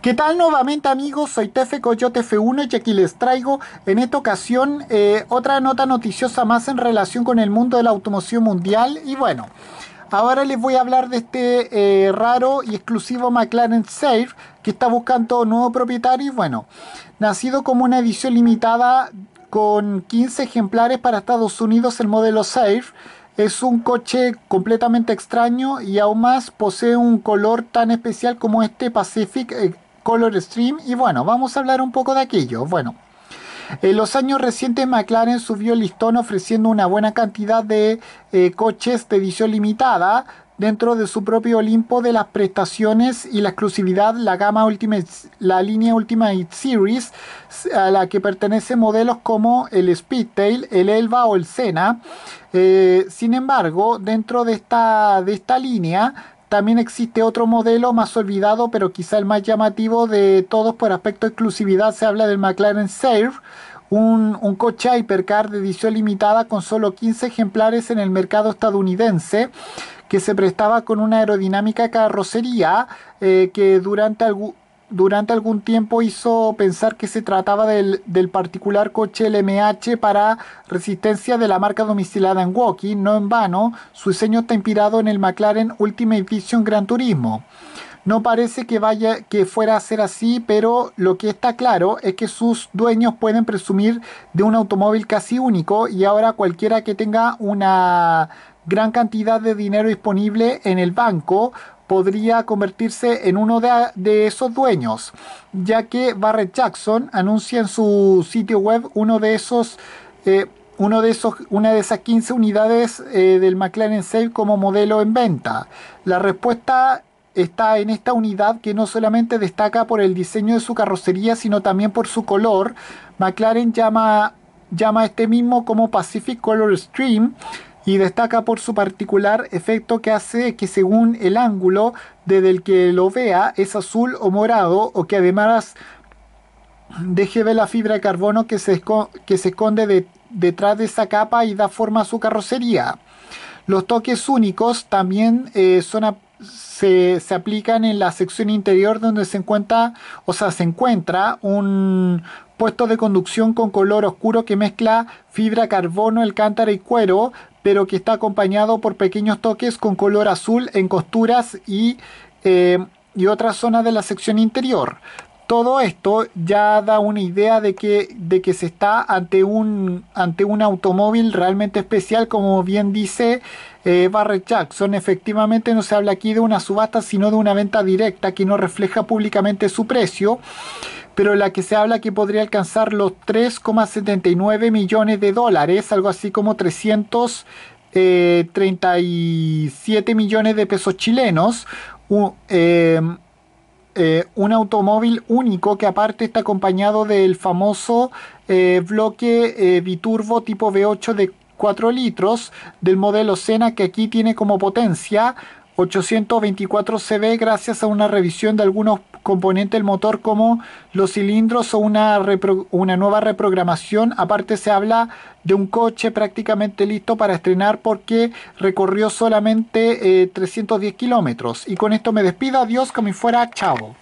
¿Qué tal nuevamente amigos? Soy Tefe Coyote F1 y aquí les traigo en esta ocasión eh, otra nota noticiosa más en relación con el mundo de la automoción mundial y bueno... Ahora les voy a hablar de este eh, raro y exclusivo McLaren Safe que está buscando nuevo propietario y bueno, nacido como una edición limitada con 15 ejemplares para Estados Unidos el modelo Safe es un coche completamente extraño y aún más posee un color tan especial como este Pacific eh, Color Stream. Y bueno, vamos a hablar un poco de aquello. Bueno, en los años recientes McLaren subió el listón ofreciendo una buena cantidad de eh, coches de edición limitada dentro de su propio Olimpo de las prestaciones y la exclusividad, la gama Ultimate, la línea Ultimate Series, a la que pertenecen modelos como el Speedtail, el Elva o el Sena. Eh, sin embargo, dentro de esta, de esta línea también existe otro modelo más olvidado, pero quizá el más llamativo de todos por aspecto de exclusividad, se habla del McLaren Safe, un, un, coche Hypercar de edición limitada con solo 15 ejemplares en el mercado estadounidense que se prestaba con una aerodinámica carrocería eh, que durante algún durante algún tiempo hizo pensar que se trataba del, particular coche LMH para resistencia de la marca domicilada en Woki. No en vano, su diseño está inspirado en el McLaren Ultimate Vision Gran Turismo. No parece que vaya que fuera a ser así, pero lo que está claro es que sus dueños pueden presumir de un automóvil casi único y ahora cualquiera que tenga una gran cantidad de dinero disponible en el banco podría convertirse en uno de, esos dueños, ya que Barrett Jackson anuncia en su sitio web uno de esos... Eh, uno de esos, una de esas 15 unidades eh, del McLaren Safe como modelo en venta. La respuesta está en esta unidad que no solamente destaca por el diseño de su carrocería, sino también por su color. McLaren llama, llama a este mismo como Pacific Color Stream, y destaca por su particular efecto que hace que según el ángulo desde el que lo vea es azul o morado o que además deje ver la fibra de carbono que se, que esconde detrás de esa capa y da forma a su carrocería. Los toques únicos también eh, son se, aplican en la sección interior donde se encuentra, o sea, se encuentra un puesto de conducción con color oscuro que mezcla fibra, carbono, alcántara y cuero, pero que está acompañado por pequeños toques con color azul en costuras y, eh, y otras zonas de la sección interior. Todo esto ya da una idea de que, de que se está ante un, ante un automóvil realmente especial, como bien dice eh, Barrett Jackson. Efectivamente no se habla aquí de una subasta, sino de una venta directa que no refleja públicamente su precio pero la que se habla que podría alcanzar los 3,79 millones de dólares, algo así como 337 eh, millones de pesos chilenos. Eh, eh, un automóvil único que aparte está acompañado del famoso eh, bloque eh, biturbo tipo V8 de 4 litros del modelo Sena que aquí tiene como potencia 824 CV gracias a una revisión de algunos componente del motor como los cilindros o una, una nueva reprogramación. Aparte se habla de un coche prácticamente listo para estrenar porque recorrió solamente 310 eh, kilómetros. Y con esto me despido. Adiós, como fuera. chavo